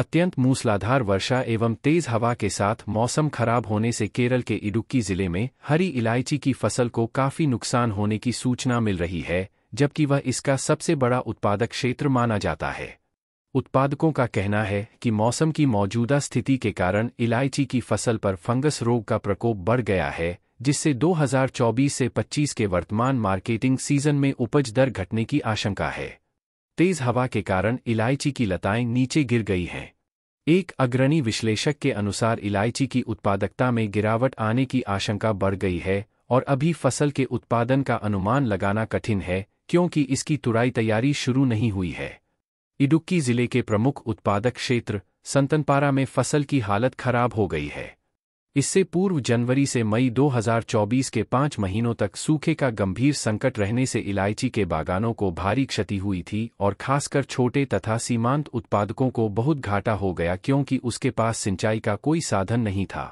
अत्यंत मूसलाधार वर्षा एवं तेज हवा के साथ मौसम खराब होने से केरल के इडुक्की जिले में हरी इलायची की फसल को काफी नुकसान होने की सूचना मिल रही है जबकि वह इसका सबसे बड़ा उत्पादक क्षेत्र माना जाता है उत्पादकों का कहना है कि मौसम की मौजूदा स्थिति के कारण इलायची की फसल पर फंगस रोग का प्रकोप बढ़ गया है जिससे 2024 से 25 के वर्तमान मार्केटिंग सीजन में उपज दर घटने की आशंका है तेज हवा के कारण इलायची की लताएं नीचे गिर गई हैं एक अग्रणी विश्लेषक के अनुसार इलायची की उत्पादकता में गिरावट आने की आशंका बढ़ गई है और अभी फसल के उत्पादन का अनुमान लगाना कठिन है क्योंकि इसकी तुराई तैयारी शुरू नहीं हुई है इडुक्की जिले के प्रमुख उत्पादक क्षेत्र संतनपारा में फसल की हालत खराब हो गई है इससे पूर्व जनवरी से मई 2024 के पांच महीनों तक सूखे का गंभीर संकट रहने से इलायची के बागानों को भारी क्षति हुई थी और खासकर छोटे तथा सीमांत उत्पादकों को बहुत घाटा हो गया क्योंकि उसके पास सिंचाई का कोई साधन नहीं था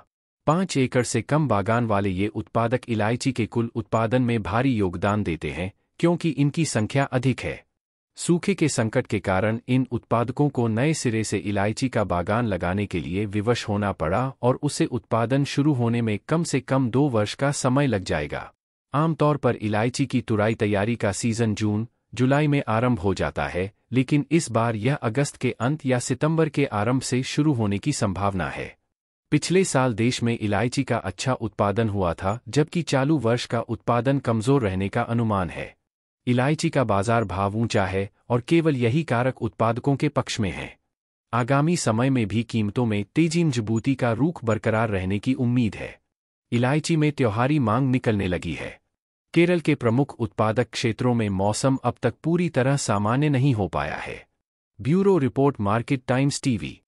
पाँच एकड़ से कम बागान वाले ये उत्पादक इलायची के कुल उत्पादन में भारी योगदान देते हैं क्योंकि इनकी संख्या अधिक है सूखे के संकट के कारण इन उत्पादकों को नए सिरे से इलायची का बागान लगाने के लिए विवश होना पड़ा और उसे उत्पादन शुरू होने में कम से कम दो वर्ष का समय लग जाएगा आमतौर पर इलायची की तुराई तैयारी का सीज़न जून जुलाई में आरंभ हो जाता है लेकिन इस बार यह अगस्त के अंत या सितंबर के आरंभ से शुरू होने की संभावना है पिछले साल देश में इलायची का अच्छा उत्पादन हुआ था जबकि चालू वर्ष का उत्पादन कमजोर रहने का अनुमान है इलायची का बाजार भाव ऊंचा है और केवल यही कारक उत्पादकों के पक्ष में है आगामी समय में भी कीमतों में तेजी मजबूती का रूख बरकरार रहने की उम्मीद है इलायची में त्योहारी मांग निकलने लगी है केरल के प्रमुख उत्पादक क्षेत्रों में मौसम अब तक पूरी तरह सामान्य नहीं हो पाया है bureau report Market Times TV